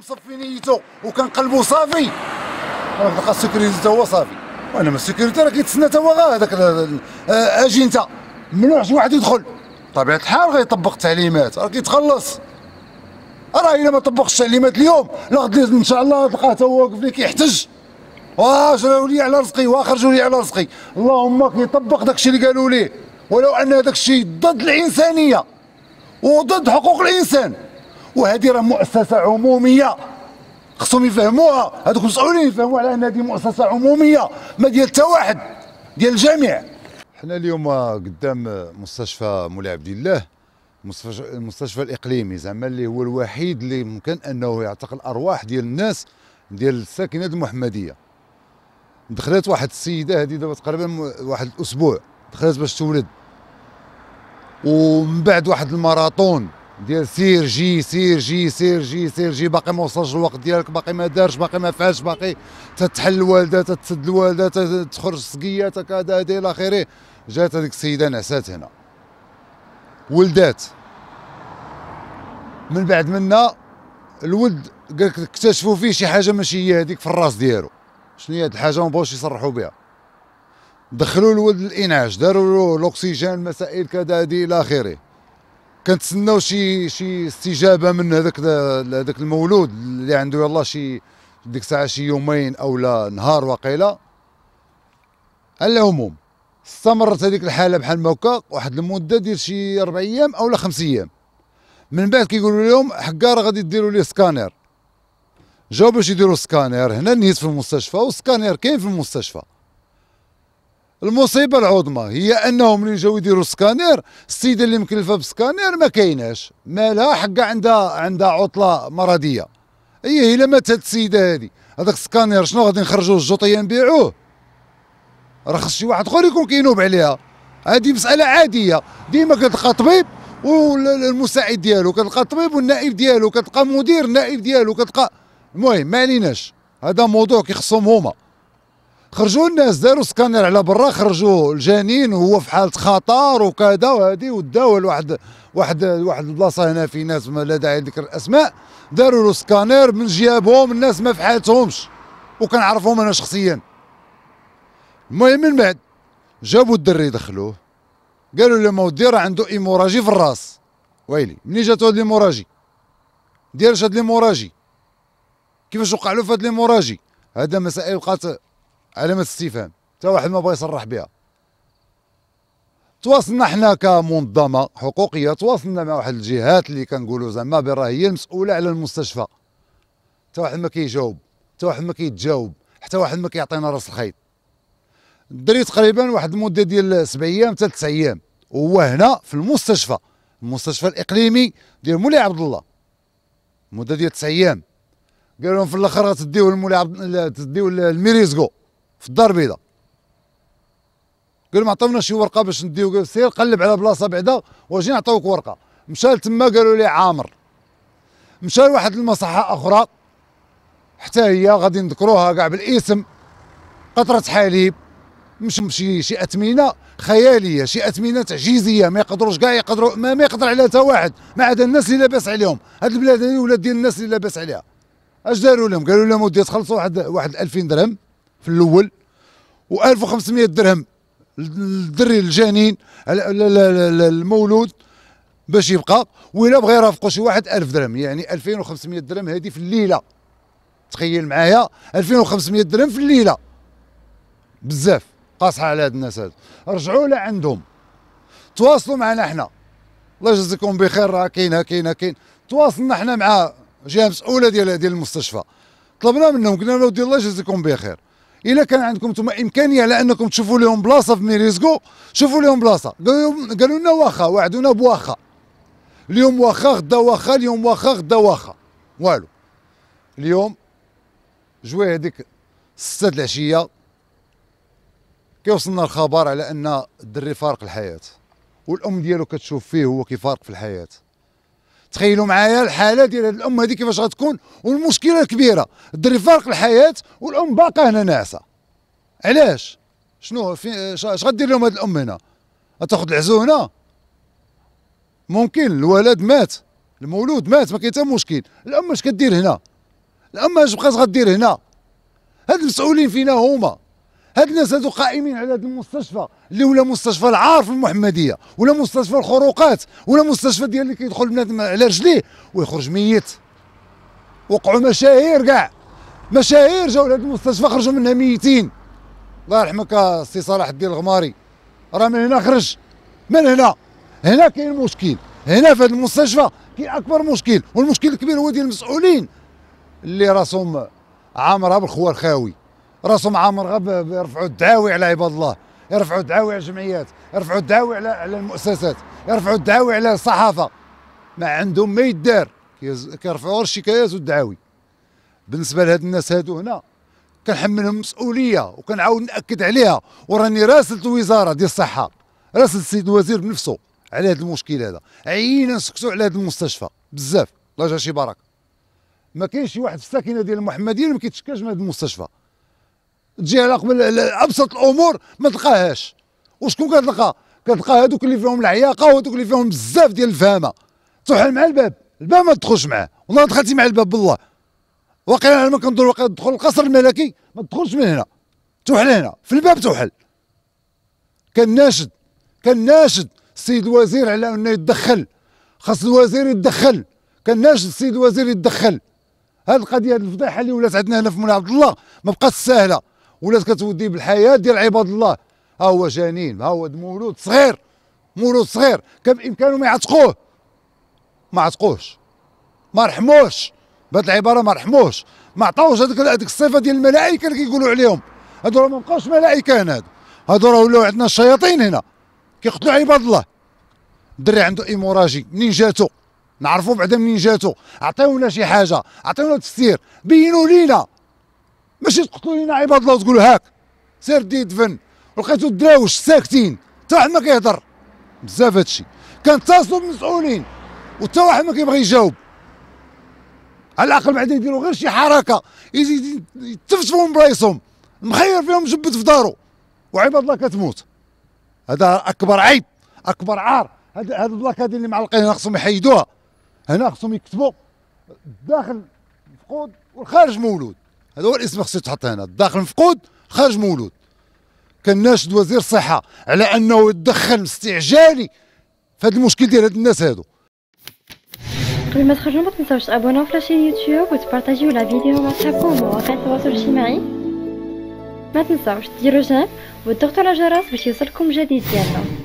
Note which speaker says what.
Speaker 1: مصفي نيته وكان قلبه صافي راه تلقى السكريتي حتى هو صافي وانا ما السكريتي راه كيتسنى حتى هو غا هذاك آه، اجي انت ممنوع شي واحد يدخل طبيعه الحال غيطبق التعليمات راه كيتخلص راه الا ما طبقش التعليمات اليوم لا غد ان شاء الله تلقاه حتى هو اللي كيحتج جراو لي على رزقي واخرجوا لي على رزقي اللهم كيطبق داكشي اللي قالوا ليه ولو ان داكشي ضد الانسانيه وضد حقوق الانسان وهذه راه مؤسسه عموميه خصهم يفهموها هذوك المسؤولين يفهموا على ان هذه مؤسسه عموميه ما ديال حتى واحد ديال الجميع حنا اليوم قدام مستشفى مولاي عبد الله المستشفى الاقليمي زعما اللي هو الوحيد اللي ممكن انه يعتق الارواح ديال الناس ديال الساكنه المحمديه دخلت واحد السيده هذه دابا تقريبا واحد الاسبوع دخلت باش تولد ومن بعد واحد الماراطون ديال سير جي سير جي سير جي سير جي باقي ما وصلش الوقت ديالك باقي ما دارش باقي ما فعلش باقي تتحل الوالده تتسد الوالده تخرج سقياتك كذا هذه الى اخره جات هذيك السيده نعسات هنا ولدات من بعد منا الولد قالك اكتشفوا فيه شي حاجه ماشي هي هذيك في الراس ديالو شنو هي هاد الحاجه ما بغاوش يصرحوا بها دخلوا الولد الانعاش داروا له الاكسجين مسائل كذا هذه الى اخره كنتسناو شي شي استجابه من هذاك هذاك المولود اللي عنده يلاه شي ديك الساعه شي يومين او لا نهار وقيله على العموم استمرت هذيك الحاله بحال ما هكا واحد المده ديال شي اربع ايام اولا خمس ايام من بعد كيقولوا لهم حكا راه غادي ديروا ليه سكانير جاو باش يديروا سكانير هنا نهيت في المستشفى والسكانير كاين في المستشفى المصيبه العظمى هي انهم اللي جاو يديروا السكانير السيده اللي مكلفه بالسكانير ما كايناش مالها حق عندها عندها عطله مرضيه هي الا ماتت السيده هذه هذاك السكانير شنو غادي نخرجوا الجوطيه نبيعوه راه خص شي واحد اخر يكون كينوب عليها هذه مساله عاديه ديما كتلقى طبيب والمساعد ديالو كتلقى طبيب والنائب ديالو كتلقى مدير النائب ديالو كتلقى المهم ما عليناش هذا موضوع كيخصهم هما خرجوا الناس داروا سكانر على برا خرجوا الجنين وهو في حاله خطر وكذا وهذه وداوه لواحد واحد واحد البلاصه هنا في ناس ما لا داعي لذكر الاسماء داروا له سكانر من جيابهم الناس ما في حالتهمش وكنعرفهم انا شخصيا المهم من بعد جابوا الدري دخلوه قالوا له مودي راه عنده ايموراجي في الراس ويلي منين جاتو هاد ليموراجي ديالش هاد ليموراجي كيفاش وقع له في هاد ليموراجي هذا مسائل وقعت علامة استفهام حتى واحد ما بغى يصرح بها تواصلنا حنا كمنظمة حقوقية تواصلنا مع واحد الجهات اللي كنقولوا زعما برا هي المسؤولة على المستشفى حتى واحد ما كيجاوب حتى واحد ما كيتجاوب حتى واحد ما كيعطينا راس الخيط دري تقريبا واحد المده ديال سبع ايام حتى تسع ايام وهو هنا في المستشفى المستشفى الاقليمي ديال مولاي عبد الله مده ديال تسع ايام قالوا لهم في الاخر غتديو المولى عبد تديو الميريزكو في الدار البيضاء قالوا ما عطونا شي ورقه باش نديو قال سير قلب على بلاصه بعدا واجي نعطيوك ورقه مشى لتما قالوا لي عامر مشى لواحد المصحه اخرى حتى هي غادي نذكروها كاع بالاسم قطره حليب مش شي شي اثمنه خياليه شي اثمنه تعجيزيه ما يقدروش كاع يقدروا ما, ما يقدر عليها حتى واحد ما عدا الناس اللي لاباس عليهم هاد البلاد هذه ولاد ديال الناس اللي لاباس عليها اش داروا لهم قالوا لهم ودي تخلصوا واحد واحد 2000 درهم في الاول و1500 درهم للدري الجنين المولود باش يبقى ولا بغى يرافقوا شي واحد 1000 درهم يعني 2500 درهم هذه في الليله تخيل معايا 2500 درهم في الليله بزاف قاصحه على هاد الناس هاد رجعوا لعندهم تواصلوا معنا حنا الله يجزيكم بخير راه كاين كاين كاين تواصلنا حنا مع جهه مسؤوله ديال ديال المستشفى طلبنا منهم قلنا له الله يجزيكم بخير الا كان عندكم انتم امكانيه على انكم تشوفوا لهم بلاصه في ميريزكو شوفوا لهم بلاصه قالوا قالوا لنا واخا وعدونا بواخا اليوم واخا غدا واخا اليوم واخا غدا واخا والو اليوم جوي هذيك 6 العشيه كيوصلنا الخبر على ان الدري فارق الحياه والام ديالو كتشوف فيه هو كيفارق في الحياه تخيلوا معايا الحاله ديال هذه الام هذه كيفاش غتكون والمشكله الكبيره الدري فارق الحياه والام باقا هنا ناعسه علاش شنو في اش غدير لهم هذه الام هنا تاخذ العزو هنا ممكن الولد مات المولود مات ما كاين حتى مشكل الام اش كدير هنا الام اش بقات غدير هنا هاد المسؤولين فينا هما هاد الناس هادو قائمين على هاد المستشفى اللي ولا مستشفى العار في المحمديه ولا مستشفى الخروقات ولا مستشفى ديال اللي كيدخل بنادم على رجليه ويخرج ميت وقعوا مشاهير كاع مشاهير جاو لهاد المستشفى خرجوا منها ميتين الله يرحمك السي صلاح الدين الغماري راه من هنا خرج من هنا هنا كاين مشكل هنا في هاد المستشفى كاين اكبر مشكل والمشكل الكبير هو ديال المسؤولين اللي راسهم عامرها بالخوار خاوي راسهم عامر غب يرفعوا الدعاوي على عباد الله يرفعوا الدعاوي على الجمعيات يرفعوا الدعاوي على على المؤسسات يرفعوا الدعاوي على الصحافه ما عندهم ما يدار كيرفعوا الشكايات والدعاوي بالنسبه لهاد الناس هادو هنا كنحملهم مسؤوليه وكنعاود ناكد عليها وراني راسلت الوزاره ديال الصحه راسلت السيد الوزير بنفسه على هذا المشكل هذا عينا نسكتوا على هذا المستشفى بزاف الله يجعل شي بركه ما كاينش شي واحد في الساكنه ديال المحمديه ما كيتشكاش من هذا المستشفى تجي على قبل ابسط الامور ما تلقاهاش وشكون كتلقى كتلقى هذوك اللي فيهم العياقه وهذوك اللي فيهم بزاف ديال الفهامه تروح مع الباب الباب ما تدخلش معاه والله دخلتي مع الباب بالله واقيلا انا ما كندور واقيلا تدخل القصر الملكي ما تدخلش من هنا توحل هنا في الباب توحل كان ناشد كان ناشد السيد الوزير على انه يتدخل خاص الوزير يتدخل كان ناشد السيد الوزير يتدخل هاد القضيه هاد الفضيحه اللي ولات عندنا هنا في مولاي عبد الله ما بقاتش ساهله ولات كتودي بالحياه ديال عباد الله ها هو جنين ها هو مولود صغير مولود صغير كان بامكانه ما يعتقوه ما عتقوش ما رحموش بهاد العباره ما رحموش ما عطاوش هذيك هذيك الصفه ديال الملائكه اللي كيقولوا عليهم هادو راه ما بقاوش ملائكه هنا هادو راه ولاو عندنا الشياطين هنا كيقتلوا عباد الله الدري عنده ايموراجي منين جاتو نعرفوا بعدا منين جاتو عطيونا شي حاجه عطيونا تفسير بينوا لينا ماشي تقتلوا لينا عباد الله وتقولوا هاك سير دي دفن لقيتوا الدراوش ساكتين حتى واحد ما كيهضر بزاف هادشي كنتصلوا بالمسؤولين وحتى واحد ما كيبغي يجاوب على الاقل بعدا يديروا غير شي حركه يزيد يتفتفوا من بلايصهم مخير فيهم جبت في دارو وعباد الله كتموت هذا اكبر عيب اكبر عار هاد هاد البلاكادين اللي معلقين هنا خصهم يحيدوها هنا خصهم يكتبوا الداخل مفقود والخارج مولود هذا هو الاسم خصو يتحط هنا الداخل مفقود خارج مولود كان ناشد وزير الصحه على انه يتدخل استعجالي في هذا المشكل ديال هاد الناس هادو قبل ما تخرجوا ما تنساوش تابوناو في لاشين يوتيوب وتبارطاجيو لا فيديو مع صحابكم ومواقع التواصل الاجتماعي ما تنساوش ديروا جيم وتضغطوا على الجرس باش يوصلكم جديد ديالنا